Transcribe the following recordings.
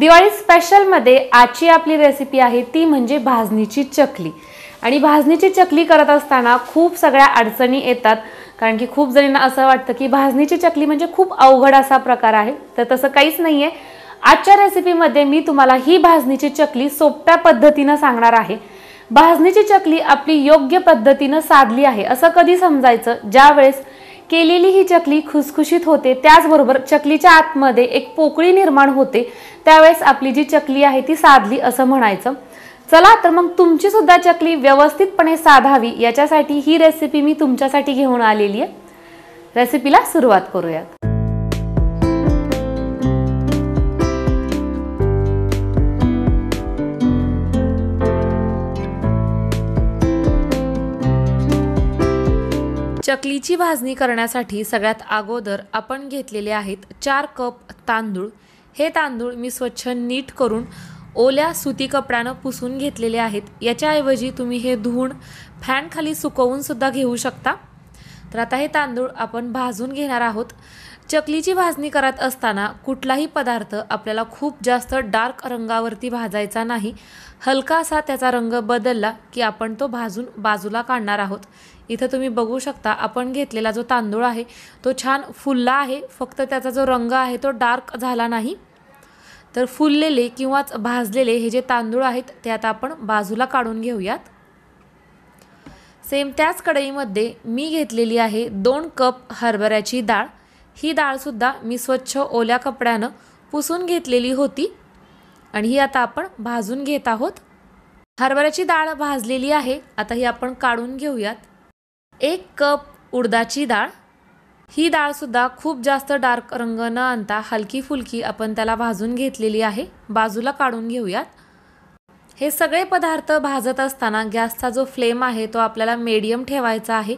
दिवाळी स्पेशलमध्ये आजची आपली रेसिपी आहे ती म्हणजे भाजणीची चकली आणि भाजणीची चकली करत असताना खूप सगळ्या अडचणी येतात कारण की खूप जणींना असं वाटतं की भाजणीची चकली म्हणजे खूप अवघड असा प्रकार आहे तर तसं काहीच नाही आहे आजच्या रेसिपीमध्ये मी तुम्हाला ही भाजणीची चकली सोप्या पद्धतीनं सांगणार आहे भाजणीची चकली आपली योग्य पद्धतीनं साधली आहे असं कधी समजायचं ज्यावेळेस केलेली ही चकली खुसखुशीत होते त्याचबरोबर चकलीच्या आतमध्ये एक पोकळी निर्माण होते त्यावेळेस आपली जी चकली आहे ती साधली असं म्हणायचं चला तर मग तुमची सुद्धा चकली व्यवस्थितपणे साधावी याच्यासाठी ही रेसिपी मी तुमच्यासाठी घेऊन आलेली आहे रेसिपीला सुरुवात करूयात चकलीची भाजणी करण्यासाठी सगळ्यात अगोदर आपण घेतलेले आहेत चार कप तांदूळ हे तांदूळ मी स्वच्छ नीट करून ओल्या सुती कपड्यानं पुसून घेतलेले आहेत याच्याऐवजी तुम्ही हे धुवून फॅनखाली सुकवूनसुद्धा घेऊ शकता तर आता हे तांदूळ आपण भाजून घेणार आहोत चकलीची भाजणी करत असताना कुठलाही पदार्थ आपल्याला खूप जास्त डार्क रंगावरती भाजायचा नाही हलका असा त्याचा रंग बदलला की आपण तो भाजून बाजूला काढणार आहोत इथं तुम्ही बघू शकता आपण घेतलेला जो तांदूळ आहे तो छान फुलला आहे फक्त त्याचा जो रंग आहे तो डार्क झाला नाही तर फुललेले किंवाच भाजलेले हे जे तांदूळ आहेत ते आता आपण बाजूला काढून घेऊयात सेम त्याच कढईमध्ये मी घेतलेली आहे दोन कप हरभऱ्याची डाळ ही डाळसुद्धा मी स्वच्छ ओल्या कपड्यानं पुसून घेतलेली होती आणि ही आता आपण भाजून घेत आहोत हरभऱ्याची डाळ भाजलेली आहे आता ही आपण काढून घेऊयात एक कप उडदाची डाळ ही डाळसुद्धा खूप जास्त डार्क रंग न आणता हलकी फुलकी आपण त्याला भाजून घेतलेली आहे बाजूला काढून घेऊयात हे सगळे पदार्थ भाजत असताना गॅसचा जो फ्लेम आहे तो आपल्याला मीडियम ठेवायचा आहे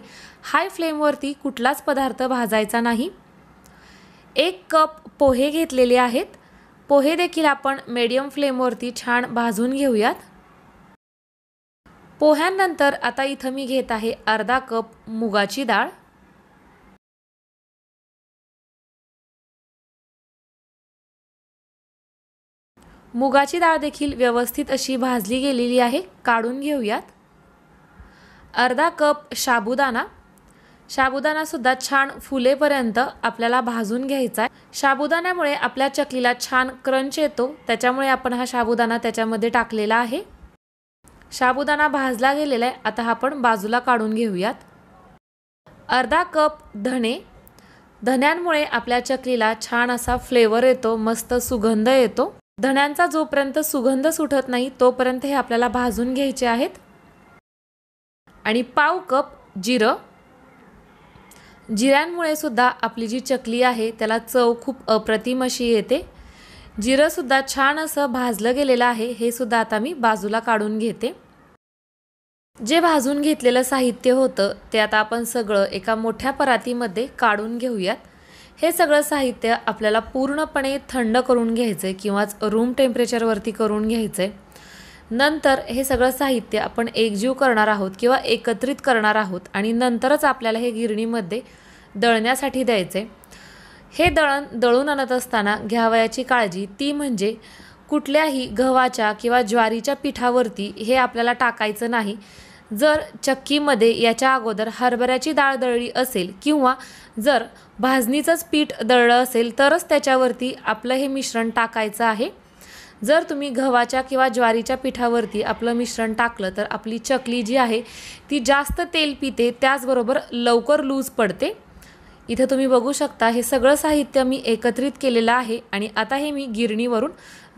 हाय फ्लेमवरती कुठलाच पदार्थ भाजायचा नाही एक कप पोहे घेतलेले आहेत पोहे देखील आपण मीडियम फ्लेमवरती छान भाजून घेऊयात पोह्यांनंतर आता इथं मी घेत आहे अर्धा कप मुगाची डाळ मुगाची डाळ देखील व्यवस्थित अशी भाजली गेलेली आहे काढून घेऊयात अर्धा कप शाबुदाना सुद्धा छान फुलेपर्यंत आपल्याला भाजून घ्यायचा आहे शाबुदाण्यामुळे आपल्या चकलीला छान क्रंच येतो त्याच्यामुळे आपण हा शाबुदाना त्याच्यामध्ये टाकलेला आहे साबुदाणा भाजला गेलेला आहे आता आपण बाजूला काढून घेऊयात अर्धा कप धणे धण्यांमुळे आपल्या चकलीला छान असा फ्लेवर येतो मस्त सुगंध येतो धण्यांचा जोपर्यंत सुगंध सुटत नाही तोपर्यंत हे आपल्याला भाजून घ्यायचे आहेत आणि पाव कप जिरं जिऱ्यांमुळे सुद्धा आपली जी चकली आहे त्याला चव खूप अप्रतिम अशी येते जिरंसुद्धा छान असं भाजलं गेलेलं आहे हे सुद्धा आता मी बाजूला काढून घेते जे भाजून घेतलेलं साहित्य होतं ते आता आपण सगळं एका मोठ्या परातीमध्ये काढून घेऊयात हे सगळं साहित्य आपल्याला पूर्णपणे थंड करून घ्यायचं आहे किंवाच रूम टेम्परेचरवरती करून घ्यायचं आहे नंतर हे सगळं साहित्य आपण एकजीव करणार आहोत किंवा एकत्रित करणार आहोत आणि नंतरच आपल्याला हे गिरणीमध्ये दळण्यासाठी द्यायचे हे दळण दळून आणत असताना घ्यावयाची काळजी ती म्हणजे कुठल्याही गव्हाच्या किंवा ज्वारीच्या पिठावरती हे आपल्याला टाकायचं नाही जर चक्कीमध्ये याच्या अगोदर हरभऱ्याची डाळ दळली असेल किंवा जर भाजणीचंच पीठ दळलं असेल तरच त्याच्यावरती आपलं हे मिश्रण टाकायचं आहे जर तुम्ही गव्हाच्या किंवा ज्वारीच्या पिठावरती आपलं मिश्रण टाकलं तर आपली चकली जी आहे ती जास्त तेल पिते त्याचबरोबर लवकर लूज पडते इथं तुम्ही बघू शकता हे सगळं साहित्य मी एकत्रित केलेलं आहे आणि आता हे मी गिरणीवरून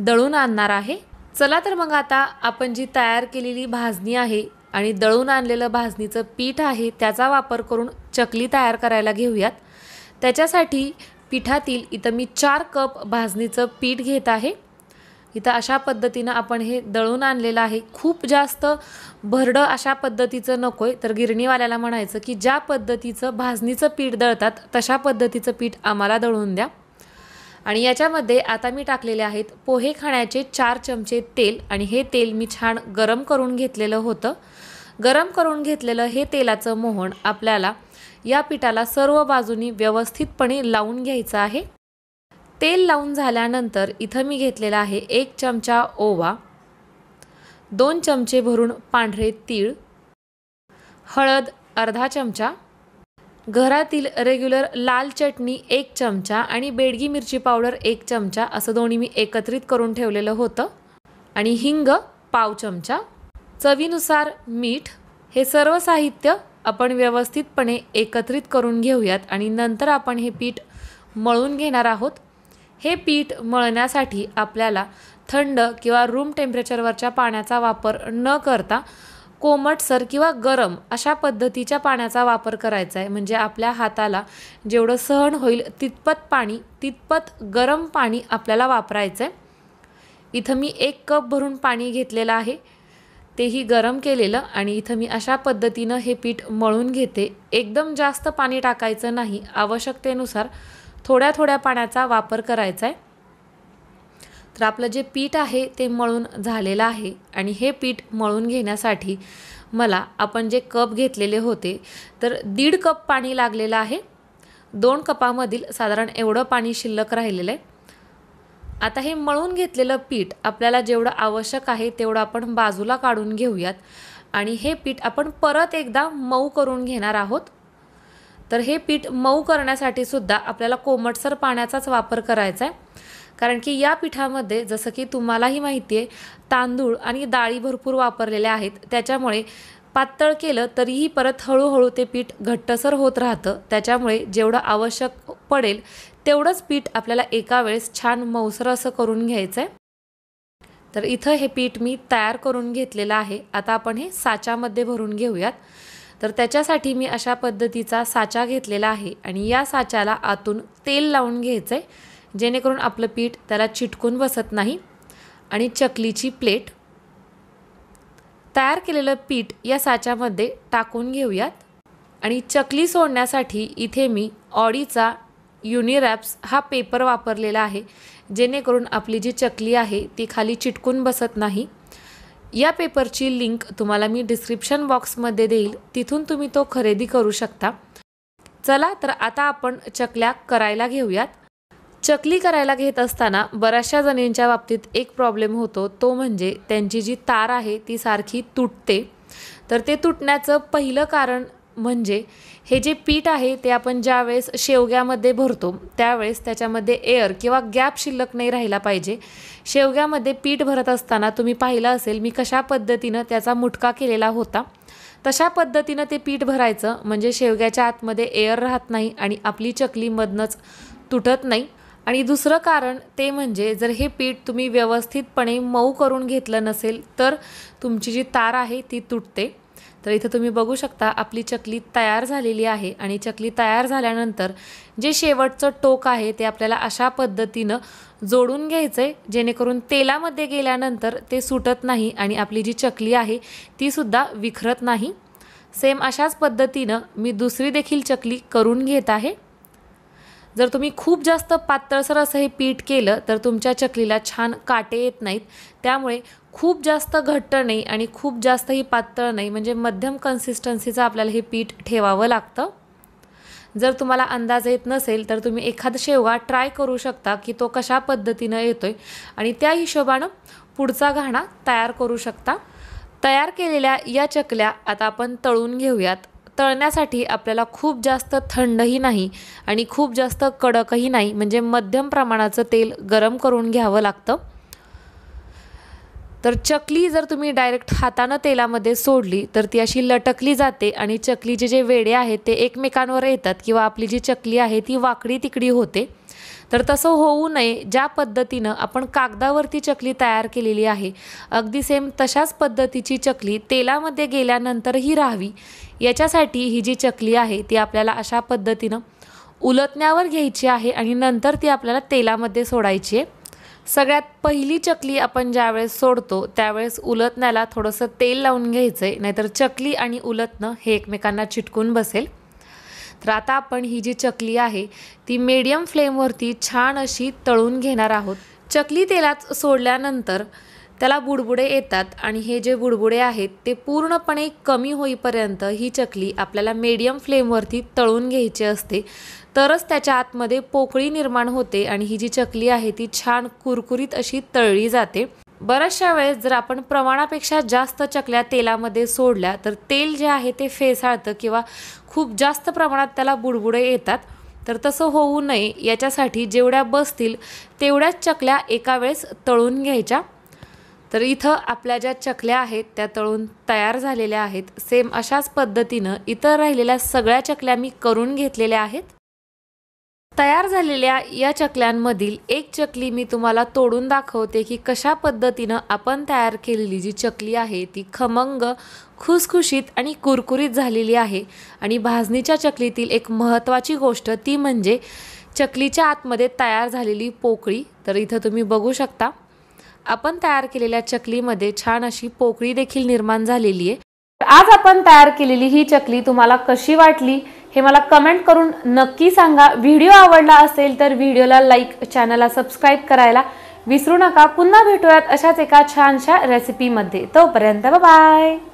दळून आणणार आहे चला तर मग आता आपण जी तयार केलेली भाजणी आहे आणि दळून आणलेलं भाजणीचं पीठ आहे त्याचा वापर करून चकली तयार करायला घेऊयात त्याच्यासाठी पिठातील इथं मी चार कप भाजणीचं पीठ घेत आहे इथं अशा पद्धतीनं आपण हे दळून आणलेलं आहे खूप जास्त भरडं अशा पद्धतीचं नको आहे तर गिरणीवाल्याला म्हणायचं की ज्या पद्धतीचं भाजणीचं पीठ दळतात तशा पद्धतीचं पीठ आम्हाला दळून द्या आणि याच्यामध्ये आता मी टाकलेले आहेत पोहे खाण्याचे चार चमचे तेल आणि हे तेल मी छान गरम करून घेतलेलं होतं गरम करून घेतलेलं हे तेलाचं मोहन आपल्याला या पिठाला सर्व बाजूनी व्यवस्थितपणे लावून घ्यायचं आहे तेल लावून झाल्यानंतर इथं मी घेतलेला आहे एक चमचा ओवा दोन चमचे भरून पांढरे तीळ हळद अर्धा चमचा घरातील रेग्युलर लाल चटणी एक चमचा आणि बेडगी मिरची पावडर एक चमचा असं दोन्ही मी एकत्रित करून ठेवलेलं होतं आणि हिंग पाव चमचा चवीनुसार मीठ हे सर्व साहित्य आपण व्यवस्थितपणे एकत्रित करून घेऊयात आणि नंतर आपण हे पीठ मळून घेणार आहोत हे पीठ मळण्यासाठी आपल्याला थंड किंवा रूम टेम्परेचरवरच्या पाण्याचा वापर न करता कोमटसर किंवा गरम अशा पद्धतीच्या पाण्याचा वापर करायचा आहे म्हणजे आपल्या हाताला जेवढं सहन होईल तितपत पाणी तितपत गरम पाणी आपल्याला वापरायचं आहे इथं मी एक कप भरून पाणी घेतलेलं आहे तेही गरम केलेलं आणि इथं मी अशा पद्धतीनं हे पीठ मळून घेते एकदम जास्त पाणी टाकायचं नाही आवश्यकतेनुसार थोड्या थोड्या पाण्याचा वापर करायचा आहे तर आपलं जे पीठ आहे ते मळून झालेलं आहे आणि हे पीठ मळून घेण्यासाठी मला आपण जे कप घेतलेले होते तर दीड कप पाणी लागलेलं आहे दोन कपामधील साधारण एवढं पाणी शिल्लक राहिलेलं आहे आता हे मळून घेतलेलं पीठ आपल्याला जेवढं आवश्यक आहे तेवढं आपण बाजूला काढून घेऊयात आणि हे पीठ आपण परत एकदा मऊ करून घेणार आहोत तर हे पीठ मऊ करण्यासाठी सुद्धा आपल्याला कोमटसर पाण्याचाच वापर करायचा आहे कारण की या पिठामध्ये जसं की तुम्हालाही माहिती आहे तांदूळ आणि डाळी भरपूर वापरलेल्या आहेत त्याच्यामुळे पातळ केलं तरीही परत हळूहळू ते पीठ घट्टसर होत राहतं त्याच्यामुळे जेवढं आवश्यक पडेल तेवढंच पीठ आपल्याला एका वेळेस छान मौसर असं करून घ्यायचं आहे तर इथं हे पीठ मी तयार करून घेतलेलं आहे आता आपण हे साच्यामध्ये भरून घेऊयात तर त्याच्यासाठी मी अशा पद्धतीचा साचा घेतलेला आहे आणि या साच्याला आतून तेल लावून घ्यायचं आहे जेणेकरून आपलं पीठ त्याला चिटकून बसत नाही आणि चकलीची प्लेट तयार केलेलं पीठ या साच्यामध्ये टाकून घेऊयात आणि चकली सोडण्यासाठी इथे मी ऑडीचा युनिरॅप्स हा पेपर वापरलेला आहे जेणेकरून आपली जी चकली आहे ती खाली चिटकून बसत नाही या पेपरची लिंक तुम्हाला मी डिस्क्रिप्शन बॉक्समध्ये देईल तिथून तुम्ही तो खरेदी करू शकता चला तर आता आपण चकल्या करायला घेऊयात चकली करायला घेत असताना बऱ्याचशा जणींच्या बाबतीत एक प्रॉब्लेम होतो तो म्हणजे त्यांची जी तार आहे ती सारखी तुटते तर ते तुटण्याचं पहिलं कारण म्हणजे हे जे पीठ आहे ते आपण ज्यावेळेस शेवग्यामध्ये भरतो त्यावेळेस त्याच्यामध्ये एअर किंवा गॅप शिल्लक नाही राहिला पाहिजे शेवग्यामध्ये पीठ भरत असताना तुम्ही पाहिलं असेल मी कशा पद्धतीनं त्याचा मुटका केलेला होता तशा पद्धतीनं ते पीठ भरायचं म्हणजे शेवग्याच्या आतमध्ये एअर राहत नाही आणि आपली चकलीमधनंच तुटत नाही आणि दुसरं कारण ते म्हणजे जर हे पीठ तुम्ही व्यवस्थितपणे मऊ करून घेतलं नसेल तर तुमची जी तार आहे ती तुटते तर इथं तुम्ही बघू शकता आपली चकली तयार झालेली आहे आणि चकली तयार झाल्यानंतर जे शेवटचं टोक आहे ते आपल्याला अशा पद्धतीनं जोडून घ्यायचं आहे जेणेकरून तेलामध्ये गेल्यानंतर ते सुटत नाही आणि आपली जी चकली आहे तीसुद्धा विखरत नाही सेम अशाच पद्धतीनं मी दुसरी देखील चकली करून घेत आहे जर तुम्ही खूप जास्त पातळसर असं हे पीठ केलं तर तुमच्या चकलीला छान काटे येत नाहीत त्यामुळे खूप जास्त घट्ट नाही आणि खूप जास्तही पातळ नाही म्हणजे मध्यम कन्सिस्टन्सीचं आपल्याला हे पीठ ठेवावं लागतं जर तुम्हाला अंदाज येत नसेल तर तुम्ही एखादा शेवगा ट्राय करू शकता की तो कशा पद्धतीनं येतो आहे आणि त्या हिशोबानं पुढचा घाणा तयार करू शकता तयार केलेल्या या चकल्या आता आपण तळून घेऊयात तळण्यासाठी आपल्याला खूप जास्त थंडही नाही आणि खूप जास्त कडकही नाही म्हणजे मध्यम प्रमाणाचं तेल गरम करून घ्यावं लागतं तर चकली जर तुम्ही डायरेक्ट हातानं तेलामध्ये सोडली तर ती अशी लटकली जाते आणि चकलीचे जे वेडे आहेत ते एकमेकांवर येतात किंवा आपली जी चकली आहे ती वाकडी तिकडी होते तर तसं होऊ नये ज्या पद्धतीनं आपण कागदावरती चकली तयार केलेली आहे अगदी सेम तशाच पद्धतीची चकली तेलामध्ये गेल्यानंतरही राहावी याच्यासाठी ही जी चकली आहे ती आपल्याला अशा पद्धतीनं उलटण्यावर घ्यायची आहे आणि नंतर ती आपल्याला तेलामध्ये सोडायची आहे सगळ्यात पहिली चकली आपण ज्यावेळेस सोडतो त्यावेळेस उलतण्याला थोडंसं तेल लावून घ्यायचं आहे नाहीतर चकली आणि उलतणं हे एकमेकांना चिटकून बसेल तर आता आपण ही जी चकली आहे ती मीडियम फ्लेमवरती छान अशी तळून घेणार आहोत चकली तेलात सोडल्यानंतर त्याला बुडबुडे येतात आणि हे जे बुडबुडे आहेत ते पूर्णपणे कमी होईपर्यंत ही चकली आपल्याला मीडियम फ्लेमवरती तळून घ्यायची असते तरच त्याच्या आतमध्ये पोकळी निर्माण होते आणि ही जी चकली आहे ती छान कुरकुरीत अशी तळली जाते बऱ्याचशा वेळेस जर आपण प्रमाणापेक्षा जास्त चकल्या तेलामध्ये सोडल्या तर तेल जे आहे ते फेसाळतं किंवा खूप जास्त प्रमाणात त्याला बुडबुडे येतात तर तसं होऊ नये याच्यासाठी जेवढ्या बसतील तेवढ्याच चकल्या एका वेळेस तळून घ्यायच्या तर इथं आपल्या ज्या चकल्या आहेत त्या तळून तयार झालेल्या आहेत सेम अशाच पद्धतीनं इतर राहिलेल्या सगळ्या चकल्या मी करून घेतलेल्या आहेत तयार झालेल्या या चकल्यांमधील एक चकली मी तुम्हाला तोडून दाखवते की कशा पद्धतीनं आपण तयार केलेली जी चकली आहे ती खमंग खुसखुशीत आणि कुरकुरीत झालेली आहे आणि भाजणीच्या चकलीतील एक महत्त्वाची गोष्ट ती म्हणजे चकलीच्या आतमध्ये तयार झालेली पोकळी तर इथं तुम्ही बघू शकता आपण तयार केलेल्या चकलीमध्ये छान अशी पोकळी देखील निर्माण झालेली आहे आज आपण तयार केलेली ही चकली तुम्हाला कशी वाटली हे मला कमेंट करून नक्की सांगा व्हिडिओ आवडला असेल तर व्हिडिओला लाईक चॅनलला सबस्क्राईब करायला विसरू नका पुन्हा भेटूयात अशाच एका छानशा रेसिपीमध्ये तोपर्यंत बाय